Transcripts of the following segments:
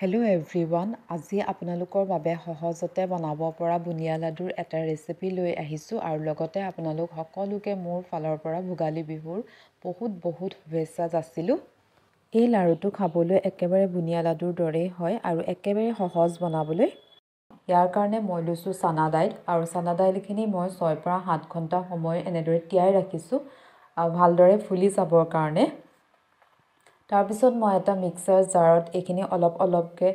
hello' every one আজি আপোনালোকৰ বাবে সহজতে বনাব পৰা বুনিয়া লাডুৰ এটা ৰেচিপি লৈ আহিছোঁ আৰু লগতে আপোনালোক সকলোকে মোৰ ফালৰ পৰা ভোগালী বিহুৰ বহুত বহুত শুভেচ্ছা যাচিলোঁ এই লাড়ুটো খাবলৈ একেবাৰে বুনিয়া লাডুৰ দৰেই হয় আৰু একেবাৰে সহজ বনাবলৈ ইয়াৰ কাৰণে মই লৈছোঁ চানা দাইল আৰু চানা দাইলখিনি মই ছয়ৰ পৰা সাত ঘণ্টা সময় এনেদৰে তিয়াই ৰাখিছোঁ ভালদৰে ফুলি যাবৰ কাৰণে তাৰপিছত মই এটা মিক্সাৰ জাৰত এইখিনি অলপ অলপকৈ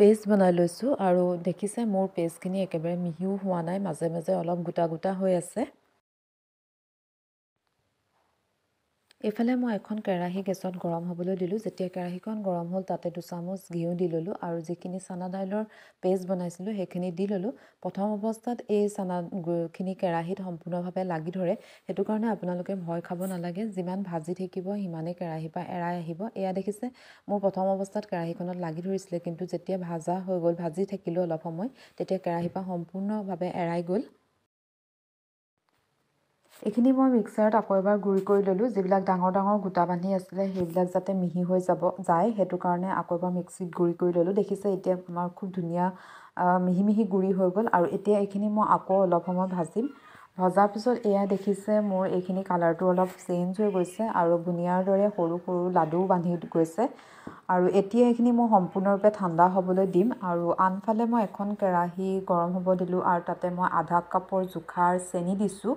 পেষ্ট বনাই লৈছোঁ আৰু দেখিছে মোৰ পেষ্টখিনি একেবাৰে মিহিও হোৱা নাই মাজে মাজে অলপ গোটা গোটা হৈ আছে এইফালে মই এখন কেৰাহী গেছত গৰম হ'বলৈ দিলোঁ যেতিয়া কেৰাহীখন গৰম হ'ল তাতে দুচামুচ ঘিউ দি ল'লোঁ আৰু যিখিনি চানা দাইলৰ পেষ্ট বনাইছিলোঁ সেইখিনি দি ল'লোঁ প্ৰথম অৱস্থাত এই চানাখিনি কেৰাহীত সম্পূৰ্ণভাৱে লাগি ধৰে সেইটো কাৰণে আপোনালোকে ভয় খাব নালাগে যিমান ভাজি থাকিব সিমানেই কেৰাহীৰ পৰা এৰাই আহিব এয়া দেখিছে মোৰ প্ৰথম অৱস্থাত কেৰাহীখনত লাগি ধৰিছিলে কিন্তু যেতিয়া ভাজা হৈ গ'ল ভাজি থাকিলোঁ অলপ সময় তেতিয়া কেৰাহীৰ পৰা সম্পূৰ্ণভাৱে এৰাই গ'ল এইখিনি মই মিক্সাৰত আকৌ এবাৰ গুড়ি কৰি ল'লোঁ যিবিলাক ডাঙৰ ডাঙৰ গোটা বান্ধি আছিলে সেইবিলাক যাতে মিহি হৈ যাব যায় সেইটো কাৰণে আকৌ এবাৰ মিক্সিত গুড়ি কৰি ল'লোঁ দেখিছে এতিয়া আমাৰ খুব ধুনীয়া মিহি মিহি গুড়ি হৈ গ'ল আৰু এতিয়া এইখিনি মই আকৌ অলপ সময় ভাজিম ভজাৰ পিছত এয়া দেখিছে মোৰ এইখিনি কালাৰটো অলপ চেঞ্জ হৈ গৈছে আৰু বুনিয়াৰ দৰে সৰু সৰু লাডুও বান্ধি গৈছে আৰু এতিয়া এইখিনি মই সম্পূৰ্ণৰূপে ঠাণ্ডা হ'বলৈ দিম আৰু আনফালে মই এখন কেৰাহী গৰম হ'ব দিলোঁ আৰু তাতে মই আধা কাপৰ জোখাৰ চেনি দিছোঁ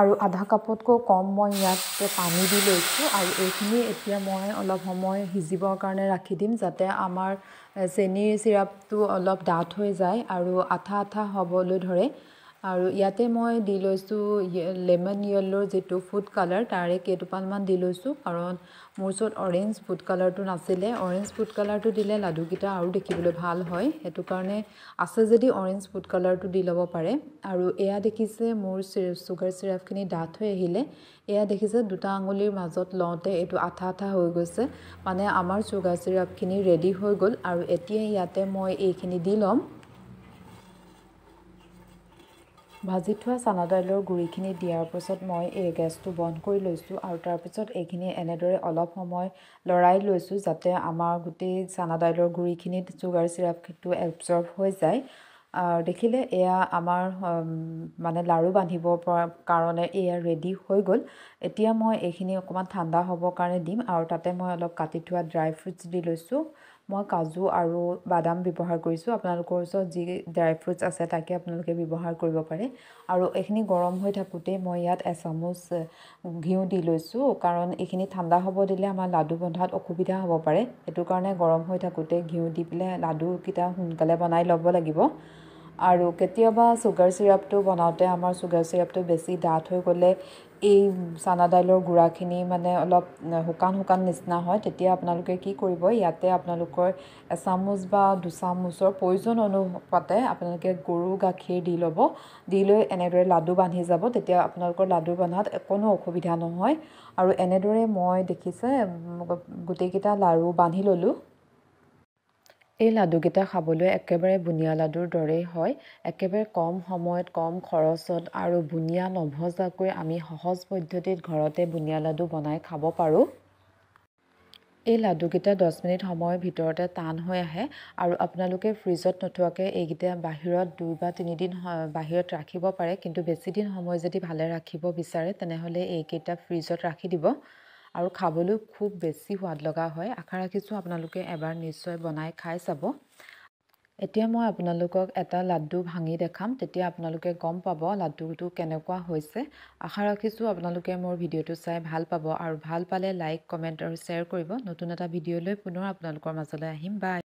আৰু আধা কাপতকৈ কম মই ইয়াত পানী দি লৈছোঁ আৰু এইখিনি এতিয়া মই অলপ সময় সিজিবৰ কাৰণে ৰাখি দিম যাতে আমাৰ চেনীৰ চিৰাপটো অলপ ডাঠ হৈ যায় আৰু আঠা আঠা হ'বলৈ ধৰে আৰু ইয়াতে মই দি লৈছোঁ লেমন য়েল্ল'ৰ যিটো ফুড কালাৰ তাৰে কেইটোপালমান দি লৈছোঁ কাৰণ মোৰ ওচৰত অৰেঞ্জ ফুড কালাৰটো নাছিলে অৰেঞ্জ ফুড কালাৰটো দিলে লাডুকেইটা আৰু দেখিবলৈ ভাল হয় সেইটো কাৰণে আছে যদি অৰেঞ্জ ফুড কালাৰটো দি ল'ব পাৰে আৰু এয়া দেখিছে মোৰ চুগাৰ চিৰাপখিনি ডাঠ হৈ আহিলে এয়া দেখিছে দুটা আঙুলিৰ মাজত লওঁতে এইটো আঠা আঠা হৈ গৈছে মানে আমাৰ চুগাৰ চিৰাপখিনি ৰেডি হৈ গ'ল আৰু এতিয়া ইয়াতে মই এইখিনি দি ল'ম ভাজি থোৱা চানা দাইলৰ গুড়িখিনি দিয়াৰ পাছত মই এই গেছটো বন্ধ কৰি লৈছোঁ আৰু তাৰপিছত এইখিনি এনেদৰে অলপ সময় লৰাই লৈছোঁ যাতে আমাৰ গোটেই চানা দাইলৰ গুড়িখিনিত চুগাৰ চিৰাপটো এবজৰ্ভ হৈ যায় দেখিলে এয়া আমাৰ মানে লাড়ু বান্ধিব পৰা কাৰণে এয়া ৰেডি হৈ গ'ল এতিয়া মই এইখিনি অকণমান ঠাণ্ডা হ'বৰ কাৰণে দিম আৰু তাতে মই অলপ কাটি থোৱা ড্ৰাই ফ্ৰুটছ দি লৈছোঁ মই কাজু আৰু বাদাম ব্যৱহাৰ কৰিছোঁ আপোনালোকৰ ওচৰত যি ড্ৰাই ফ্ৰুটছ আছে তাকে আপোনালোকে ব্যৱহাৰ কৰিব পাৰে আৰু এইখিনি গৰম হৈ থাকোঁতে মই ইয়াত এচামুচ ঘিউ দি লৈছোঁ কাৰণ এইখিনি ঠাণ্ডা হ'ব দিলে আমাৰ লাডু বন্ধাত অসুবিধা হ'ব পাৰে সেইটো কাৰণে গৰম হৈ থাকোঁতে ঘিউ দি পেলাই লাডুকেইটা সোনকালে বনাই ল'ব লাগিব আৰু কেতিয়াবা চুগাৰ চিৰাপটো বনাওঁতে আমাৰ চুগাৰ চিৰাপটো বেছি ডাঠ হৈ গ'লে এই চানা দাইলৰ গুড়াখিনি মানে অলপ শুকান শুকান নিচিনা হয় তেতিয়া আপোনালোকে কি কৰিব ইয়াতে আপোনালোকৰ এচামুচ বা দুচামুচৰ প্ৰয়োজন অনুপাতে আপোনালোকে গৰু গাখীৰ দি ল'ব দি লৈ এনেদৰে লাডু বান্ধি যাব তেতিয়া আপোনালোকৰ লাডু বন্ধাত কোনো অসুবিধা নহয় আৰু এনেদৰে মই দেখিছে গোটেইকেইটা লাড়ু বান্ধি ল'লোঁ এই লাডুকেইটা খাবলৈ একেবাৰে বুনিয়া লাডুৰ দৰেই হয় একেবাৰে কম সময়ত কম খৰচত আৰু বুনিয়া নভজাকৈ আমি সহজ পদ্ধতিত ঘৰতে বুনিয়া লাডু বনাই খাব পাৰোঁ এই লাডুকেইটা দহ মিনিট সময়ৰ ভিতৰতে টান হৈ আহে আৰু আপোনালোকে ফ্ৰিজত নথোৱাকৈ এইকেইটা বাহিৰত দুই বা তিনিদিন বাহিৰত ৰাখিব পাৰে কিন্তু বেছিদিন সময় যদি ভালে ৰাখিব বিচাৰে তেনেহ'লে এইকেইটা ফ্ৰিজত ৰাখি দিব আৰু খাবলৈ খুব বেছি সোৱাদ লগা হয় আশা ৰাখিছোঁ আপোনালোকে এবাৰ নিশ্চয় বনাই খাই চাব এতিয়া মই আপোনালোকক এটা লাড্ডু ভাঙি দেখাম তেতিয়া আপোনালোকে গম পাব লাডুটো কেনেকুৱা হৈছে আশা ৰাখিছোঁ আপোনালোকে মোৰ ভিডিঅ'টো চাই ভাল পাব আৰু ভাল পালে লাইক কমেণ্ট আৰু শ্বেয়াৰ কৰিব নতুন এটা ভিডিঅ'লৈ পুনৰ আপোনালোকৰ মাজলৈ আহিম বাই